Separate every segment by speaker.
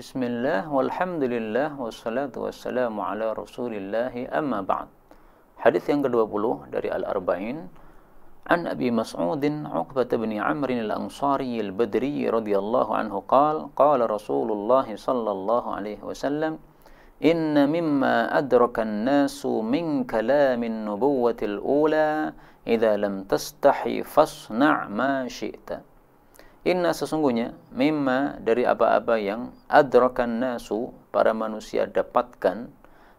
Speaker 1: بسم الله والحمد لله والصلاة والسلام على رسول الله أما بعد حديث yang kedua puluh dari al arba'in عن أبي مسعود عقبة بن عمر الأنصاري البدري رضي الله عنه قال قال رسول الله صلى الله عليه وسلم إن مما أدرك الناس من كلام النبوة الأولى إذا لم تستحي فاصنع ما شئت Inna sesungguhnya mimma dari apa-apa yang adrakan nasu para manusia dapatkan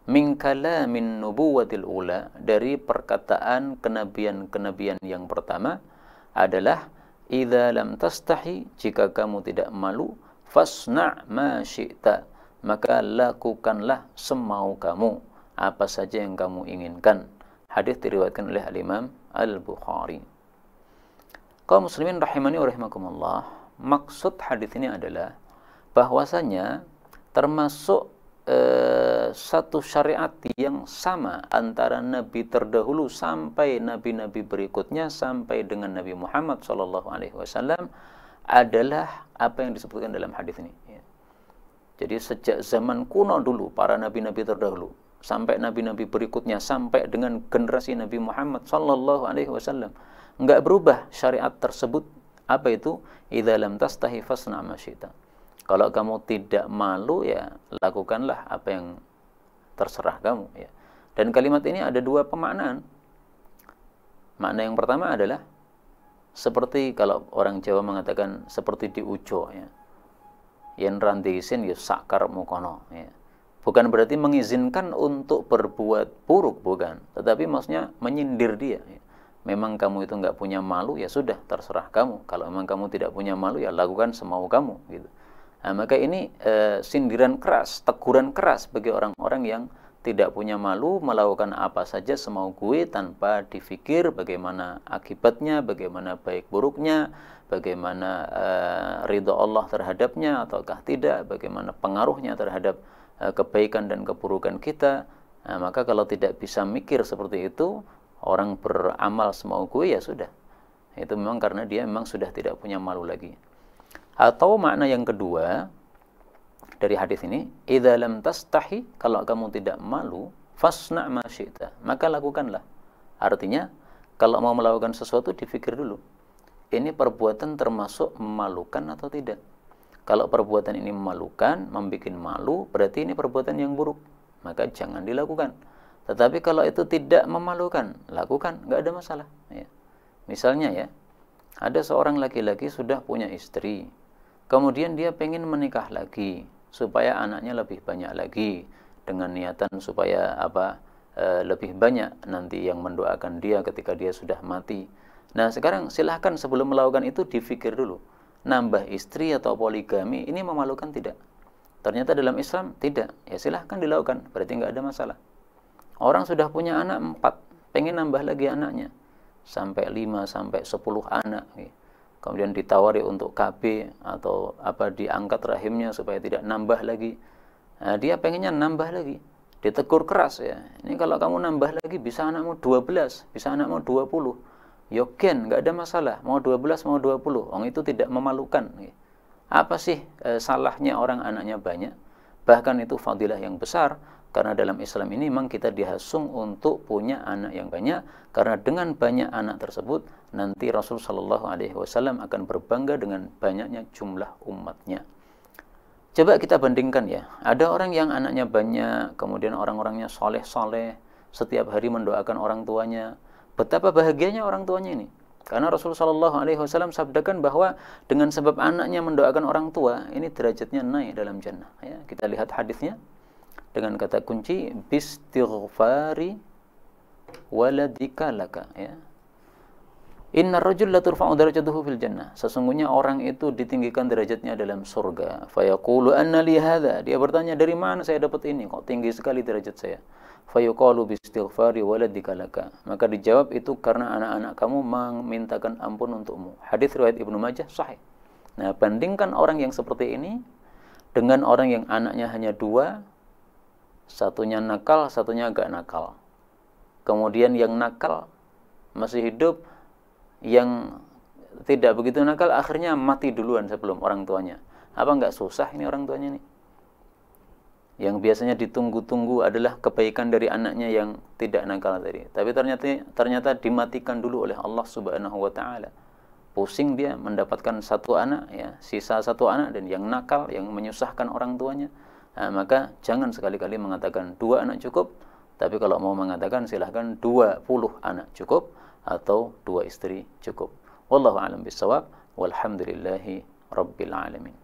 Speaker 1: min kalamin nubuwatil ula dari perkataan kenabian-kenabian yang pertama adalah idza lam tastahi jika kamu tidak malu fasna' ma syi'ta maka lakukanlah semau kamu apa saja yang kamu inginkan hadis diriwayatkan oleh al-Imam Al-Bukhari kaum muslimin rahimani wa rahimakumullah, maksud hadis ini adalah bahwasanya termasuk eh, satu syariat yang sama antara nabi terdahulu sampai nabi-nabi berikutnya sampai dengan Nabi Muhammad saw alaihi wasallam adalah apa yang disebutkan dalam hadis ini. Ya. Jadi sejak zaman kuno dulu para nabi-nabi terdahulu sampai nabi-nabi berikutnya sampai dengan generasi Nabi Muhammad sallallahu alaihi wasallam enggak berubah syariat tersebut apa itu idza lam tastahi fasna kalau kamu tidak malu ya lakukanlah apa yang terserah kamu ya dan kalimat ini ada dua pemaknaan makna yang pertama adalah seperti kalau orang Jawa mengatakan seperti di ujo ya yen randisin isin ya sakar mukono ya Bukan berarti mengizinkan untuk berbuat buruk, bukan. Tetapi maksudnya menyindir dia. Memang kamu itu nggak punya malu, ya sudah, terserah kamu. Kalau memang kamu tidak punya malu, ya lakukan semau kamu. Gitu. Nah, maka ini e, sindiran keras, teguran keras bagi orang-orang yang tidak punya malu melakukan apa saja semau gue tanpa difikir bagaimana akibatnya, bagaimana baik buruknya, bagaimana e, ridho Allah terhadapnya ataukah tidak, bagaimana pengaruhnya terhadap Eh, kebaikan dan keburukan kita nah, maka kalau tidak bisa mikir seperti itu orang beramal semauku ya sudah itu memang karena dia memang sudah tidak punya malu lagi atau makna yang kedua dari hadis ini idza lam tastahi kalau kamu tidak malu fasna ma syi'ta maka lakukanlah artinya kalau mau melakukan sesuatu dipikir dulu ini perbuatan termasuk memalukan atau tidak kalau perbuatan ini memalukan, membuat malu, berarti ini perbuatan yang buruk. Maka jangan dilakukan. Tetapi kalau itu tidak memalukan, lakukan, nggak ada masalah. Ya. Misalnya ya, ada seorang laki-laki sudah punya istri, kemudian dia pengen menikah lagi supaya anaknya lebih banyak lagi dengan niatan supaya apa e, lebih banyak nanti yang mendoakan dia ketika dia sudah mati. Nah sekarang silahkan sebelum melakukan itu difikir dulu nambah istri atau poligami ini memalukan tidak? Ternyata dalam Islam tidak. Ya silahkan dilakukan, berarti nggak ada masalah. Orang sudah punya anak empat, pengen nambah lagi anaknya sampai lima sampai sepuluh anak. Kemudian ditawari untuk KB atau apa diangkat rahimnya supaya tidak nambah lagi. Nah, dia pengennya nambah lagi. Ditegur keras ya. Ini kalau kamu nambah lagi bisa anakmu dua belas, bisa anakmu dua puluh. Yoken, nggak ada masalah. Mau 12, mau 20. Orang itu tidak memalukan. Apa sih e, salahnya orang anaknya banyak? Bahkan itu fadilah yang besar. Karena dalam Islam ini memang kita dihasung untuk punya anak yang banyak. Karena dengan banyak anak tersebut, nanti Rasul Shallallahu Alaihi Wasallam akan berbangga dengan banyaknya jumlah umatnya. Coba kita bandingkan ya, ada orang yang anaknya banyak, kemudian orang-orangnya soleh-soleh, setiap hari mendoakan orang tuanya, Betapa bahagianya orang tuanya ini. Karena Rasulullah Shallallahu Alaihi Wasallam sabdakan bahwa dengan sebab anaknya mendoakan orang tua, ini derajatnya naik dalam jannah. Ya, kita lihat hadisnya dengan kata kunci bistighfari waladikalaka. Ya. Inna rojul la turfa'u darajatuhu fil jannah. Sesungguhnya orang itu ditinggikan derajatnya dalam surga. Fayaqulu anna li Dia bertanya, dari mana saya dapat ini? Kok tinggi sekali derajat saya? fayuqalu bistighfari waladika laka. Maka dijawab itu karena anak-anak kamu memintakan ampun untukmu. Hadis riwayat Ibnu Majah sahih. Nah, bandingkan orang yang seperti ini dengan orang yang anaknya hanya dua, satunya nakal, satunya agak nakal. Kemudian yang nakal masih hidup, yang tidak begitu nakal akhirnya mati duluan sebelum orang tuanya. Apa nggak susah ini orang tuanya nih? yang biasanya ditunggu-tunggu adalah kebaikan dari anaknya yang tidak nakal tadi. Tapi ternyata ternyata dimatikan dulu oleh Allah Subhanahu wa taala. Pusing dia mendapatkan satu anak ya, sisa satu anak dan yang nakal yang menyusahkan orang tuanya. Nah, maka jangan sekali-kali mengatakan dua anak cukup, tapi kalau mau mengatakan silahkan dua puluh anak cukup atau dua istri cukup. Wallahu a'lam bishawab. Walhamdulillahi rabbil alamin.